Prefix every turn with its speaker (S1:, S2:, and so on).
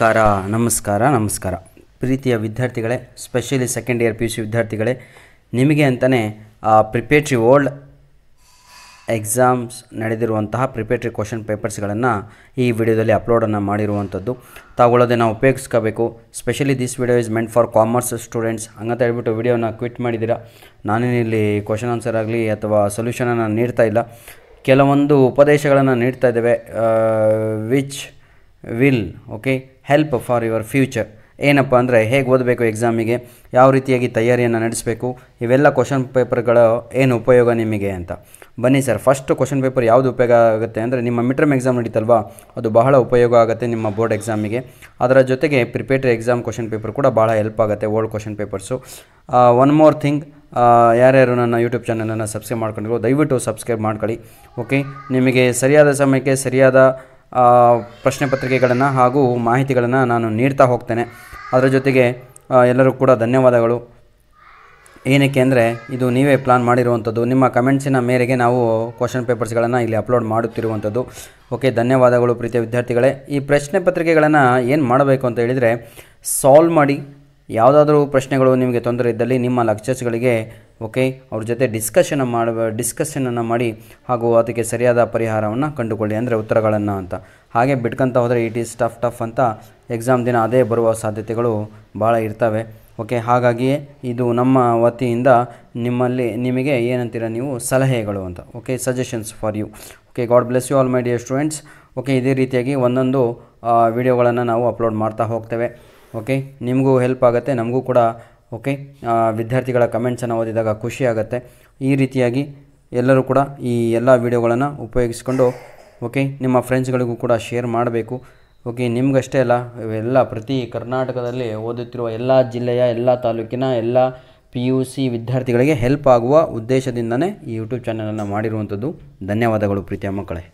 S1: ನಮಸ್ಕಾರ ನಮಸ್ಕಾರ ನಮಸ್ಕಾರ ಪ್ರೀತಿಯ ವಿದ್ಯಾರ್ಥಿಗಳೇ specially second year P U C ವಿದ್ಯಾರ್ಥಿಗಳೇ ನಿಮಗೆ ಅಂತಲೇ ಪ್ರಿಪೇಟ್ರಿ ಓಲ್ಡ್ ಎಕ್ಸಾಮ್ಸ್ ನಡೆದಿರುವಂತಹ ಪ್ರಿಪೇಟ್ರಿ ಕ್ವಶನ್ ಪೇಪರ್ಸ್ಗಳನ್ನು ಈ ವಿಡಿಯೋದಲ್ಲಿ ಅಪ್ಲೋಡನ್ನು ಮಾಡಿರುವಂಥದ್ದು ನಾವು ಉಪಯೋಗಿಸ್ಕೋಬೇಕು specially this video is meant for commerce students ಹಂಗಂತ ಹೇಳ್ಬಿಟ್ಟು ವಿಡಿಯೋನ ಕ್ವಿಟ್ ಮಾಡಿದ್ದೀರಾ ನಾನೇನಿಲ್ಲಿ ಕ್ವಶನ್ ಆನ್ಸರ್ ಆಗಲಿ ಅಥವಾ ಸೊಲ್ಯೂಷನನ್ನು ನೀಡ್ತಾ ಇಲ್ಲ ಕೆಲವೊಂದು ಉಪದೇಶಗಳನ್ನು ನೀಡ್ತಾ ಇದ್ದೇವೆ which will okay help for your future ಏನಪ್ಪ ಅಂದರೆ ಹೇಗೆ ಓದಬೇಕು ಎಕ್ಸಾಮಿಗೆ ಯಾವ ರೀತಿಯಾಗಿ ತಯಾರಿಯನ್ನು ನಡೆಸಬೇಕು ಇವೆಲ್ಲ ಕ್ವಶನ್ ಪೇಪರ್ಗಳ ಏನು ಉಪಯೋಗ ನಿಮಗೆ ಅಂತ ಬನ್ನಿ ಸರ್ ಫಸ್ಟ್ ಕ್ವಶನ್ ಪೇಪರ್ ಯಾವುದು ಉಪಯೋಗ ಆಗುತ್ತೆ ಅಂದರೆ ನಿಮ್ಮ ಮಿಟ್ರಮ್ ಎಕ್ಸಾಮ್ ನಡೀತಲ್ವಾ ಅದು ಬಹಳ ಉಪಯೋಗ ಆಗುತ್ತೆ ನಿಮ್ಮ ಬೋರ್ಡ್ ಎಕ್ಸಾಮಿಗೆ ಅದರ ಜೊತೆಗೆ ಪ್ರಿಪೇಟ್ರಿ ಎಕ್ಸಾಮ್ ಕ್ವಶನ್ ಪೇಪರ್ ಕೂಡ ಭಾಳ ಹೆಲ್ಪ್ ಆಗುತ್ತೆ old question papers one more thing ಯಾರ್ಯಾರು ನನ್ನ ಯೂಟ್ಯೂಬ್ ಚಾನಲನ್ನು ಸಬ್ಸ್ಕ್ರೈಬ್ ಮಾಡ್ಕೊಂಡಿರೋ ದಯವಿಟ್ಟು ಸಬ್ಸ್ಕ್ರೈಬ್ ಮಾಡ್ಕೊಳ್ಳಿ ಓಕೆ ನಿಮಗೆ ಸರಿಯಾದ ಸಮಯಕ್ಕೆ ಸರಿಯಾದ ಪ್ರಶ್ನೆ ಪತ್ರಿಕೆಗಳನ್ನು ಹಾಗೂ ಮಾಹಿತಿಗಳನ್ನು ನಾನು ನೀಡ್ತಾ ಹೋಗ್ತೇನೆ ಅದರ ಜೊತೆಗೆ ಎಲ್ಲರೂ ಕೂಡ ಧನ್ಯವಾದಗಳು ಏನಕ್ಕೆ ಅಂದರೆ ಇದು ನೀವೇ ಪ್ಲಾನ್ ಮಾಡಿರುವಂಥದ್ದು ನಿಮ್ಮ ಕಮೆಂಟ್ಸಿನ ಮೇರೆಗೆ ನಾವು ಕ್ವಶನ್ ಪೇಪರ್ಸ್ಗಳನ್ನು ಇಲ್ಲಿ ಅಪ್ಲೋಡ್ ಮಾಡುತ್ತಿರುವಂಥದ್ದು ಓಕೆ ಧನ್ಯವಾದಗಳು ಪ್ರೀತಿಯ ವಿದ್ಯಾರ್ಥಿಗಳೇ ಈ ಪ್ರಶ್ನೆ ಪತ್ರಿಕೆಗಳನ್ನು ಏನು ಮಾಡಬೇಕು ಅಂತ ಹೇಳಿದರೆ ಸಾಲ್ವ್ ಮಾಡಿ ಯಾವುದಾದ್ರೂ ಪ್ರಶ್ನೆಗಳು ನಿಮಗೆ ತೊಂದರೆ ಇದ್ದಲ್ಲಿ ನಿಮ್ಮ ಲೆಕ್ಚರ್ಸ್ಗಳಿಗೆ ಓಕೆ ಅವ್ರ ಜೊತೆ ಡಿಸ್ಕಷನ್ ಮಾಡ ಡಿಸ್ಕಷನನ್ನು ಮಾಡಿ ಹಾಗೂ ಅದಕ್ಕೆ ಸರಿಯಾದ ಪರಿಹಾರವನ್ನು ಕಂಡುಕೊಳ್ಳಿ ಅಂದರೆ ಉತ್ತರಗಳನ್ನು ಅಂತ ಹಾಗೆ ಬಿಟ್ಕೊಂತ ಹೋದರೆ ಇಟ್ ಈಸ್ ಟಫ್ ಟಫ್ ಅಂತ ಎಕ್ಸಾಮ್ ದಿನ ಅದೇ ಬರುವ ಸಾಧ್ಯತೆಗಳು ಭಾಳ ಇರ್ತವೆ ಓಕೆ ಹಾಗಾಗಿಯೇ ಇದು ನಮ್ಮ ವತಿಯಿಂದ ನಿಮ್ಮಲ್ಲಿ ನಿಮಗೆ ಏನಂತೀರ ನೀವು ಸಲಹೆಗಳು ಅಂತ okay suggestions for you okay god bless you all my dear students okay ಇದೇ ರೀತಿಯಾಗಿ ಒಂದೊಂದು ವಿಡಿಯೋಗಳನ್ನು ನಾವು ಅಪ್ಲೋಡ್ ಮಾಡ್ತಾ ಹೋಗ್ತೇವೆ ಓಕೆ ನಿಮಗೂ ಹೆಲ್ಪ್ ಆಗುತ್ತೆ ನಮಗೂ ಕೂಡ ಓಕೆ ವಿದ್ಯಾರ್ಥಿಗಳ ಕಮೆಂಟ್ಸನ್ನು ಓದಿದಾಗ ಖುಷಿ ಆಗುತ್ತೆ ಈ ರೀತಿಯಾಗಿ ಎಲ್ಲರೂ ಕೂಡ ಈ ಎಲ್ಲ ವೀಡಿಯೋಗಳನ್ನು ಉಪಯೋಗಿಸ್ಕೊಂಡು ಓಕೆ ನಿಮ್ಮ ಫ್ರೆಂಡ್ಸ್ಗಳಿಗೂ ಕೂಡ ಶೇರ್ ಮಾಡಬೇಕು ಓಕೆ ನಿಮಗಷ್ಟೇ ಅಲ್ಲ ಎಲ್ಲ ಪ್ರತಿ ಕರ್ನಾಟಕದಲ್ಲಿ ಓದುತ್ತಿರುವ ಎಲ್ಲ ಜಿಲ್ಲೆಯ ಎಲ್ಲ ತಾಲೂಕಿನ ಎಲ್ಲ ಪಿ ಯು ಸಿ ವಿದ್ಯಾರ್ಥಿಗಳಿಗೆ ಹೆಲ್ಪ್ ಆಗುವ ಉದ್ದೇಶದಿಂದನೇ ಈ ಯೂಟ್ಯೂಬ್ ಚಾನಲನ್ನು ಮಾಡಿರುವಂಥದ್ದು ಧನ್ಯವಾದಗಳು ಪ್ರೀತಿಯ ಮಕ್ಕಳೇ